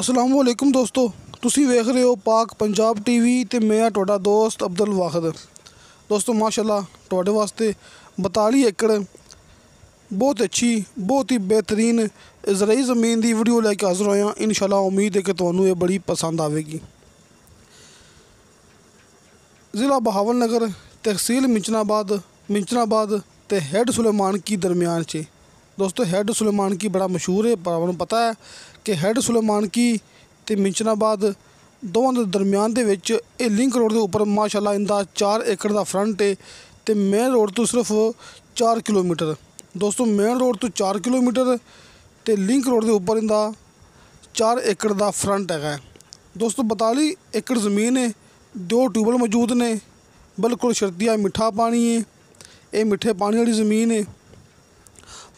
ਅਸਲਾਮ ਵਾਲੇਕਮ ਦੋਸਤੋ ਤੁਸੀਂ ਵੇਖ ਰਹੇ ਹੋ ਪਾਕ ਪੰਜਾਬ ਟੀਵੀ ਤੇ ਮੈਂ ਆ ਤੁਹਾਡਾ ਦੋਸਤ ਅਬਦੁਲ ਵਾਖਦ ਦੋਸਤੋ ਮਾਸ਼ਾਅੱਲਾ ਤੁਹਾਡੇ ਵਾਸਤੇ 42 ਏਕੜ ਬਹੁਤ ਅੱਛੀ ਬਹੁਤ ਹੀ ਬਿਹਤਰੀਨ ਇਜ਼ਰਾਈ ਜ਼ਮੀਨ ਦੀ ਵੀਡੀਓ ਲੈ ਕੇ ਹਾਜ਼ਰ ਹੋਇਆ ਇਨਸ਼ਾਅੱਲਾ ਉਮੀਦ ਹੈ ਕਿ ਤੁਹਾਨੂੰ ਇਹ ਬੜੀ ਪਸੰਦ ਆਵੇਗੀ ਜ਼ਿਲ੍ਹਾ ਬਹਾਵਲ ਨਗਰ ਤਹਿਸੀਲ ਮਿੰਚਨਾਬਾਦ ਮਿੰਚਨਾਬਾਦ ਤੇ ਹੈਡ ਸੁਲੇਮਾਨ ਕੀ ਦਰਮਿਆਨ 'ਚ ਦੋਸਤੋ ਹੈਡ ਸੁਲੇਮਾਨ ਕੀ ਬੜਾ ਮਸ਼ਹੂਰ ਹੈ ਪਰ ਨੂੰ ਪਤਾ ਹੈ ਕਿ ਹੈਡ ਸੁਲੇਮਾਨ ਕੀ ਤੇ ਮਿੰਚਨਾਬਾਦ ਦੋਵਾਂ ਦੇ ਦਰਮਿਆਨ ਦੇ ਵਿੱਚ ਇਹ ਲਿੰਕ ਰੋਡ ਦੇ ਉੱਪਰ ਮਾਸ਼ਾਅੱਲਾ ਇੰਦਾ 4 ਏਕੜ ਦਾ ਫਰੰਟ ਹੈ ਤੇ ਮੇਨ ਰੋਡ ਤੋਂ ਸਿਰਫ 4 ਕਿਲੋਮੀਟਰ ਦੋਸਤੋ ਮੇਨ ਰੋਡ ਤੋਂ 4 ਕਿਲੋਮੀਟਰ ਤੇ ਲਿੰਕ ਰੋਡ ਦੇ ਉੱਪਰ ਇੰਦਾ 4 ਏਕੜ ਦਾ ਫਰੰਟ ਹੈਗਾ ਦੋਸਤੋ 42 ਏਕੜ ਜ਼ਮੀਨ ਹੈ ਦੋ ਟਿਊਬਲ ਮੌਜੂਦ ਨੇ ਬਿਲਕੁਲ ਸ਼ਰਤੀਆ ਮਿੱਠਾ ਪਾਣੀ ਹੈ ਇਹ ਮਿੱਠੇ ਪਾਣੀ ਵਾਲੀ ਜ਼ਮੀਨ ਹੈ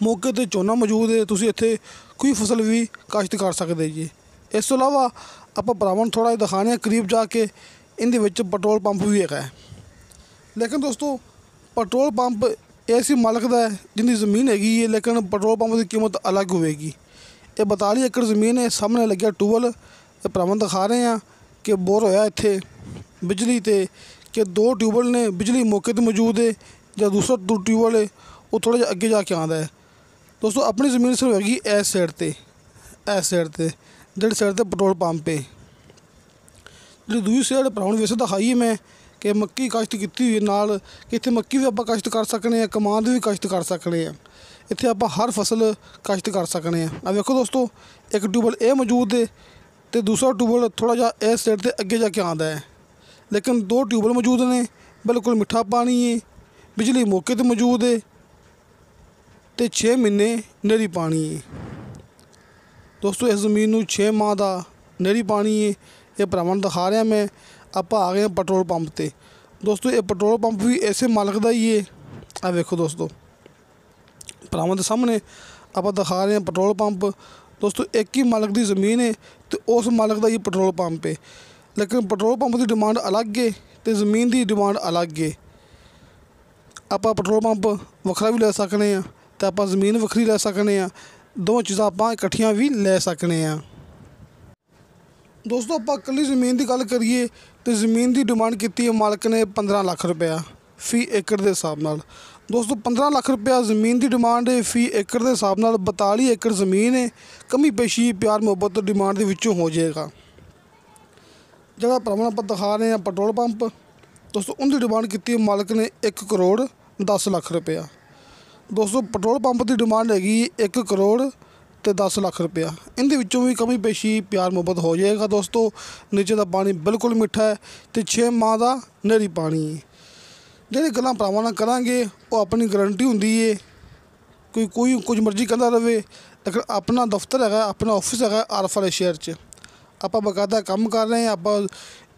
ਮੌਕੇ ਤੇ ਚੋਨਾ ਮੌਜੂਦ ਹੈ ਤੁਸੀਂ ਇੱਥੇ ਕੋਈ ਫਸਲ ਵੀ ਕਾਸ਼ਤ ਕਰ ਸਕਦੇ ਜੀ ਇਸ ਤੋਂ ਇਲਾਵਾ ਆਪਾਂ ਬਰਾਵਨ ਥੋੜਾ ਜਿਹਾ ਦਿਖਾਣੇ ਆ ਕਰੀਬ ਜਾ ਕੇ ਇਹਦੇ ਵਿੱਚ ਪੈਟਰੋਲ ਪੰਪ ਵੀ ਹੈਗਾ ਲੇਕਿਨ ਦੋਸਤੋ ਪੈਟਰੋਲ ਪੰਪ ਐਸੀ ਮਾਲਕ ਦਾ ਜਿੰਦੀ ਜ਼ਮੀਨ ਹੈਗੀ ਹੈ ਲੇਕਿਨ ਪੈਟਰੋਲ ਪੰਪ ਦੀ ਕੀਮਤ ਅਲੱਗ ਹੋਵੇਗੀ ਇਹ 42 ਏਕੜ ਜ਼ਮੀਨ ਹੈ ਸਾਹਮਣੇ ਲੱਗਿਆ ਟੂਵਲ ਤੇ ਪ੍ਰਬੰਧ ਦਿਖਾ ਰਹੇ ਆ ਕਿ ਬੋਰ ਹੋਇਆ ਇੱਥੇ ਬਿਜਲੀ ਤੇ ਕਿ ਦੋ ਟਿਊਬਲ ਨੇ ਬਿਜਲੀ ਮੌਕੇ ਤੇ ਮੌਜੂਦ ਹੈ ਜਾਂ ਦੂਸਰਾ ਟਿਊਬਲ ਹੈ ਉਹ ਥੋੜਾ ਜਿਹਾ ਅੱਗੇ ਜਾ ਕੇ ਆਉਂਦਾ ਹੈ ਦੋਸਤੋ ਆਪਣੀ ਜ਼ਮੀਨ ਸਿਰ ਹੋਏਗੀ ਇਸ ਸਾਈਡ ਤੇ ਇਸ ਸਾਈਡ ਤੇ ਜਿਹੜੀ ਸਾਈਡ ਤੇ ਪੈਟਰੋਲ ਪੰਪ ਹੈ ਜਿਹੜੀ ਦੂਜੀ ਸਾਈਡ ਪਰਾਉਣ ਵੇਸੇ ਦਿਖਾਈ ਤਾਂ ਹਾਈ ਮੈਂ ਕਿ ਮੱਕੀ ਕਾਸ਼ਤ ਕੀਤੀ ਹੋਈ ਹੈ ਨਾਲ ਕਿ ਇੱਥੇ ਮੱਕੀ ਵੀ ਆਪਾਂ ਕਾਸ਼ਤ ਕਰ ਸਕਨੇ ਆ ਕਮਾਂਦ ਵੀ ਕਾਸ਼ਤ ਕਰ ਸਕਨੇ ਆ ਇੱਥੇ ਆਪਾਂ ਹਰ ਫਸਲ ਕਾਸ਼ਤ ਕਰ ਸਕਨੇ ਆ ਆ ਵੇਖੋ ਦੋਸਤੋ ਇੱਕ ਟਿਊਬਲ ਇਹ ਮੌਜੂਦ ਹੈ ਤੇ ਦੂਸਰਾ ਟਿਊਬਲ ਥੋੜਾ ਜਿਹਾ ਇਸ ਸਾਈਡ ਤੇ ਅੱਗੇ ਜਾ ਕੇ ਆਂਦਾ ਹੈ ਲੇਕਿਨ ਦੋ ਟਿਊਬਲ ਮੌਜੂਦ ਨੇ ਬਿਲਕੁਲ ਮਿੱਠਾ ਪਾਣੀ ਹੈ ਬਿਜਲੀ ਮੌਕੇ ਤੇ ਮੌਜੂਦ ਹੈ ਤੇ 6 ਮਹੀਨੇ ਨਰੀ ਪਾਣੀ ਹੈ ਦੋਸਤੋ ਇਸ ਜ਼ਮੀਨ ਨੂੰ 6 ਮਾਹ ਦਾ ਨਰੀ ਪਾਣੀ ਹੈ ਇਹ ਭਰਾਵਾਂ ਦਿਖਾ ਰਿਹਾ ਮੈਂ ਆਪਾਂ ਆ ਗਏ ਹਾਂ ਪੈਟਰੋਲ ਪੰਪ ਤੇ ਦੋਸਤੋ ਇਹ ਪੈਟਰੋਲ ਪੰਪ ਵੀ ਐਸੇ ਮਾਲਕ ਦਾ ਹੀ ਹੈ ਆ ਵੇਖੋ ਦੋਸਤੋ ਭਰਾਵਾਂ ਦੇ ਸਾਹਮਣੇ ਆਪਾਂ ਦਿਖਾ ਰਹੇ ਹਾਂ ਪੈਟਰੋਲ ਪੰਪ ਦੋਸਤੋ ਇੱਕ ਹੀ ਮਾਲਕ ਦੀ ਜ਼ਮੀਨ ਹੈ ਤੇ ਉਸ ਮਾਲਕ ਦਾ ਹੀ ਪੈਟਰੋਲ ਪੰਪ ਹੈ ਲੇਕਿਨ ਪੈਟਰੋਲ ਪੰਪ ਦੀ ਡਿਮਾਂਡ ਅਲੱਗ ਹੈ ਤੇ ਜ਼ਮੀਨ ਦੀ ਡਿਮਾਂਡ ਅਲੱਗ ਹੈ ਆਪਾਂ ਪੈਟਰੋਲ ਪੰਪ ਵੱਖਰਾ ਵੀ ਲੈ ਸਕਦੇ ਹਾਂ ਤਾਂ ਆਪਾਂ ਜ਼ਮੀਨ ਵੱਖਰੀ ਲੈ ਸਕਨੇ ਆ ਦੋ ਚੀਜ਼ਾਂ ਆਪਾਂ ਇਕੱਠੀਆਂ ਵੀ ਲੈ ਸਕਨੇ ਆ ਦੋਸਤੋ ਆਪਾਂ ਇਕੱਲੀ ਜ਼ਮੀਨ ਦੀ ਗੱਲ ਕਰੀਏ ਤੇ ਜ਼ਮੀਨ ਦੀ ਡਿਮਾਂਡ ਕੀਤੀ ਹੈ ਮਾਲਕ ਨੇ 15 ਲੱਖ ਰੁਪਇਆ ਫੀ ਏਕੜ ਦੇ ਹਿਸਾਬ ਨਾਲ ਦੋਸਤੋ 15 ਲੱਖ ਰੁਪਇਆ ਜ਼ਮੀਨ ਦੀ ਡਿਮਾਂਡ ਹੈ ਫੀ ਏਕੜ ਦੇ ਹਿਸਾਬ ਨਾਲ 42 ਏਕੜ ਜ਼ਮੀਨ ਹੈ ਕਮੀ ਪੇਸ਼ੀ ਪਿਆਰ ਮੁਹੱਬਤ ਡਿਮਾਂਡ ਦੇ ਵਿੱਚੋਂ ਹੋ ਜਾਏਗਾ ਜਿਹੜਾ ਪ੍ਰਮਣ ਆਪਾਂ ਦਿਖਾ ਰਹੇ ਹਾਂ ਪੈਟਰੋਲ ਪੰਪ ਦੋਸਤੋ ਉਹਦੀ ਡਿਮਾਂਡ ਕੀਤੀ ਹੈ ਮਾਲਕ ਨੇ 1 ਕਰੋੜ 10 ਲੱਖ ਰੁਪਇਆ ਦੋਸਤੋ ਪੈਟਰੋਲ ਪੰਪ ਦੀ ਡਿਮਾਂਡ ਹੈਗੀ 1 ਕਰੋੜ ਤੇ 10 ਲੱਖ ਰੁਪਇਆ ਇਹਦੇ ਵਿੱਚੋਂ ਵੀ ਕਮੀ ਪੇਸ਼ੀ ਪਿਆਰ ਮੁਹੱਬਤ ਹੋ ਜਾਏਗਾ ਦੋਸਤੋ ਨੀਚੇ ਦਾ ਪਾਣੀ ਬਿਲਕੁਲ ਮਿੱਠਾ ਹੈ ਤੇ 6 ਮਾਹ ਦਾ ਨਹਿਰੀ ਪਾਣੀ ਜਿਹੜੇ ਗੱਲਾਂ ਭਰਾਵਾਂ ਨਾਲ ਕਰਾਂਗੇ ਉਹ ਆਪਣੀ ਗਾਰੰਟੀ ਹੁੰਦੀ ਏ ਕੋਈ ਕੋਈ ਕੁਝ ਮਰਜ਼ੀ ਕਹਿੰਦਾ ਰਵੇ ਲੇਕਿਨ ਆਪਣਾ ਦਫ਼ਤਰ ਹੈਗਾ ਆਪਣਾ ਆਫਿਸ ਹੈਗਾ ਆਰਫ ਵਾਲੇ ਸ਼ਹਿਰ 'ਚ ਆਪਾਂ ਬਕਾਇਦਾ ਕੰਮ ਕਰ ਰਹੇ ਹਾਂ ਆਪਾਂ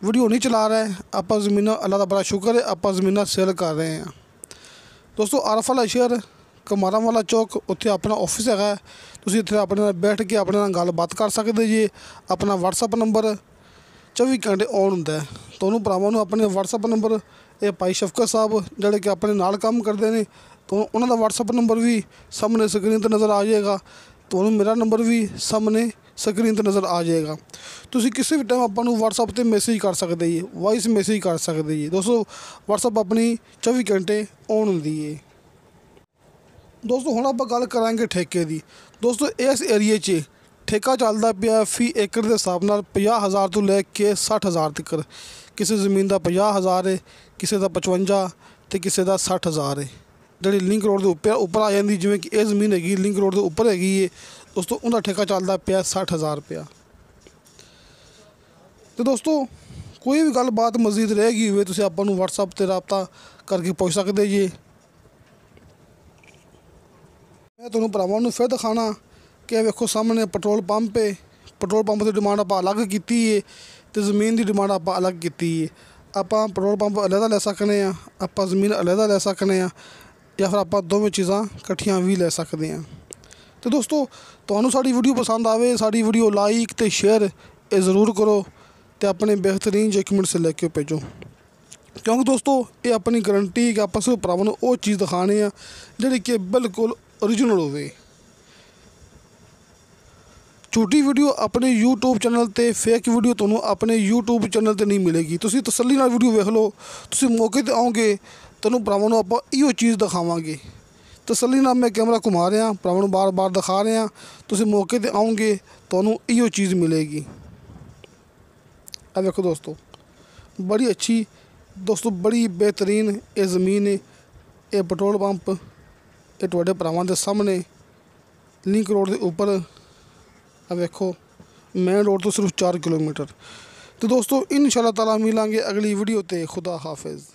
ਵੀਡੀਓ ਨਹੀਂ ਚਲਾ ਰਹੇ ਆਪਾਂ ਜ਼ਮੀਨਾਂ ਅੱਲਾ ਦਾ ਬੜਾ ਸ਼ੁਕਰ ਹੈ ਆਪਾਂ ਜ਼ਮੀਨਾਂ ਸੇਲ ਕਰ ਰਹੇ ਹਾਂ ਦੋਸਤੋ ਆਰਫ ਵਾਲਾ ਸ਼ਹਿਰ ਕਮਾਰਾਂ ਵਾਲਾ ਚੌਕ ਉੱਥੇ ਆਪਣਾ ਆਫਿਸ ਹੈਗਾ ਤੁਸੀਂ ਇੱਥੇ ਆਪਣੇ ਨਾਲ ਬੈਠ ਕੇ ਆਪਣੇ ਨਾਲ ਗੱਲਬਾਤ ਕਰ ਸਕਦੇ ਜੀ ਆਪਣਾ WhatsApp ਨੰਬਰ 24 ਘੰਟੇ ਔਨ ਹੁੰਦਾ ਹੈ ਤੁਹਾਨੂੰ ਭਰਾਵਾਂ ਨੂੰ ਆਪਣੇ WhatsApp ਨੰਬਰ ਇਹ ਭਾਈ ਸ਼ਫਕਤ ਸਾਹਿਬ ਜਿਹੜੇ ਕਿ ਆਪਣੇ ਨਾਲ ਕੰਮ ਕਰਦੇ ਨੇ ਤੋਂ ਉਹਨਾਂ ਦਾ WhatsApp ਨੰਬਰ ਵੀ ਸਾਹਮਣੇ ਸਕਰੀਨ ਤੇ ਨਜ਼ਰ ਆ ਜਾਏਗਾ ਤੁਹਾਨੂੰ ਮੇਰਾ ਨੰਬਰ ਵੀ ਸਾਹਮਣੇ ਸਕਰੀਨ ਤੇ ਨਜ਼ਰ ਆ ਜਾਏਗਾ ਤੁਸੀਂ ਕਿਸੇ ਵੀ ਟਾਈਮ ਆਪਾਂ ਨੂੰ WhatsApp ਤੇ ਮੈਸੇਜ ਕਰ ਸਕਦੇ ਜੀ ਵਾਇਸ ਮੈਸੇਜ ਕਰ ਸਕਦੇ ਜੀ ਦੋਸਤੋ WhatsApp ਆਪਣੀ 24 ਘੰਟੇ ਔਨ ਹੁੰਦੀ ਹੈ ਦੋਸਤੋ ਹੁਣ ਆਪਾਂ ਗੱਲ ਕਰਾਂਗੇ ਠੇਕੇ ਦੀ ਦੋਸਤੋ ਇਸ ਏਰੀਏ 'ਚ ਠੇਕਾ ਚੱਲਦਾ ਪਿਆ ਫੀ ਏਕੜ ਦੇ ਹਿਸਾਬ ਨਾਲ 50000 ਤੋਂ ਲੈ ਕੇ 60000 ਤੱਕ ਕਿਸੇ ਜ਼ਮੀਨ ਦਾ 50000 ਹੈ ਕਿਸੇ ਦਾ 55 ਤੇ ਕਿਸੇ ਦਾ 60000 ਹੈ ਜਿਹੜੀ ਲਿੰਕ ਰੋਡ ਦੇ ਉੱਪਰ ਉੱਪਰ ਆ ਜਾਂਦੀ ਜਿਵੇਂ ਕਿ ਇਹ ਜ਼ਮੀਨ ਹੈਗੀ ਲਿੰਕ ਰੋਡ ਦੇ ਉੱਪਰ ਹੈਗੀ ਹੈ ਦੋਸਤੋ ਉਹਦਾ ਠੇਕਾ ਚੱਲਦਾ ਪਿਆ 60000 ਰੁਪਿਆ ਤੇ ਦੋਸਤੋ ਕੋਈ ਵੀ ਗੱਲਬਾਤ ਮਜ਼ੀਦ ਰਹਿ ਗਈ ਹੋਵੇ ਤੁਸੀਂ ਆਪਾਂ ਨੂੰ WhatsApp ਤੇ رابطہ ਕਰਕੇ ਪੁੱਛ ਸਕਦੇ ਜੀ ਮੈਂ ਤੁਹਾਨੂੰ ਭਰਾਵਾਂ ਨੂੰ ਫਿਰ ਦਿਖਾਣਾ ਕਿ ਵੇਖੋ ਸਾਹਮਣੇ ਪੈਟਰੋਲ ਪੰਪ ਹੈ ਪੈਟਰੋਲ ਪੰਪ ਦੀ ਡਿਮਾਂਡ ਆਪਾਂ ਅਲੱਗ ਕੀਤੀ ਏ ਤੇ ਜ਼ਮੀਨ ਦੀ ਡਿਮਾਂਡ ਆਪਾਂ ਅਲੱਗ ਕੀਤੀ ਏ ਆਪਾਂ ਪੈਟਰੋਲ ਪੰਪ ਅਲੱਗ ਲੈ ਸਕਨੇ ਆ ਆਪਾਂ ਜ਼ਮੀਨ ਅਲੱਗ ਲੈ ਸਕਨੇ ਆ ਜਾਂ ਫਿਰ ਆਪਾਂ ਦੋਵੇਂ ਚੀਜ਼ਾਂ ਇਕੱਠੀਆਂ ਵੀ ਲੈ ਸਕਦੇ ਆ ਤੇ ਦੋਸਤੋ ਤੁਹਾਨੂੰ ਸਾਡੀ ਵੀਡੀਓ ਪਸੰਦ ਆਵੇ ਸਾਡੀ ਵੀਡੀਓ ਲਾਈਕ ਤੇ ਸ਼ੇਅਰ ਇਹ ਜ਼ਰੂਰ ਕਰੋ ਤੇ ਆਪਣੇ ਬਿਹਤਰੀਨ ਜੈਕਮੈਂਟ ਲੈ ਕੇ ਭੇਜੋ ਕਿਉਂਕਿ ਦੋਸਤੋ ਇਹ ਆਪਣੀ ਗਰੰਟੀ ਕਿ ਆਪਾਂ ਸਿਰਫ ਭਰਾਵਾਂ ਨੂੰ ਉਹ ਚੀਜ਼ ਦਿਖਾਣੇ ਆ ਜਿਹੜੀ ਕਿ ਬਿਲਕੁਲ original ਹੋਵੇ ਛੋਟੀ ਵੀਡੀਓ ਆਪਣੇ YouTube ਚੈਨਲ ਤੇ ਫੇਕ ਵੀਡੀਓ ਤੁਹਾਨੂੰ ਆਪਣੇ YouTube ਚੈਨਲ ਤੇ ਨਹੀਂ ਮਿਲੇਗੀ ਤੁਸੀਂ ਤਸੱਲੀ ਨਾਲ ਵੀਡੀਓ ਵੇਖ ਲਓ ਤੁਸੀਂ ਮੌਕੇ ਤੇ ਆਓਗੇ ਤੁਹਾਨੂੰ ਭਰਾਵਾਂ ਨੂੰ ਆਪਾਂ ਇਹੋ ਚੀਜ਼ ਦਿਖਾਵਾਂਗੇ ਤਸੱਲੀ ਨਾਲ ਮੈਂ ਕੈਮਰਾ ਘੁਮਾ ਰਿਹਾ ਭਰਾਵਾਂ ਨੂੰ ਬਾਰ-ਬਾਰ ਦਿਖਾ ਰਿਹਾ ਤੁਸੀਂ ਮੌਕੇ ਤੇ ਆਓਗੇ ਤੁਹਾਨੂੰ ਇਹੋ ਚੀਜ਼ ਮਿਲੇਗੀ ਆ ਵੇਖੋ ਦੋਸਤੋ ਬੜੀ ਅੱਛੀ ਦੋਸਤੋ ਬੜੀ ਬਿਹਤਰੀਨ ਇਹ ਜ਼ਮੀਨ ਹੈ ਇਹ ਪੈਟਰੋਲ ਪੰਪ ਇਹ ਤੁਹਾਡੇ ਭਰਾਵਾਂ ਦੇ ਸਾਹਮਣੇ ਲਿੰਕ ਰੋਡ ਦੇ ਉੱਪਰ ਆ ਵੇਖੋ ਮੇਨ ਰੋਡ ਤੋਂ ਸਿਰਫ 4 ਕਿਲੋਮੀਟਰ तो दोस्तों इन ताला मिलेंगे अगली वीडियो ते खुदा हाफिज़